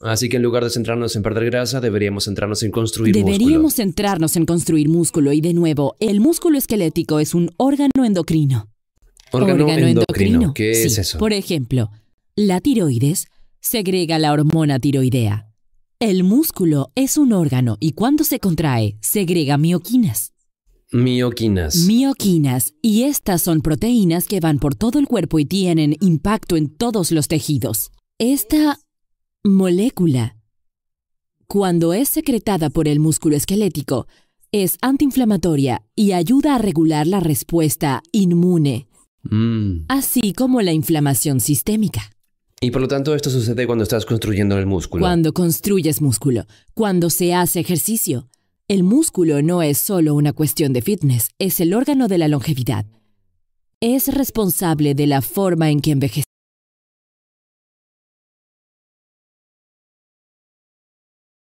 Así que en lugar de centrarnos en perder grasa, deberíamos centrarnos en construir músculo. Deberíamos centrarnos en construir músculo. Y de nuevo, el músculo esquelético es un órgano endocrino. Órgano, endocrino. ¿Qué es eso? Por ejemplo, la tiroides segrega la hormona tiroidea. El músculo es un órgano y cuando se contrae, segrega mioquinas. Mioquinas. Mioquinas. Y estas son proteínas que van por todo el cuerpo y tienen impacto en todos los tejidos. Esta Molécula. Cuando es secretada por el músculo esquelético, es antiinflamatoria y ayuda a regular la respuesta inmune, mm. así como la inflamación sistémica. Y por lo tanto esto sucede cuando estás construyendo el músculo. Cuando construyes músculo, cuando se hace ejercicio. El músculo no es solo una cuestión de fitness, es el órgano de la longevidad. Es responsable de la forma en que envejece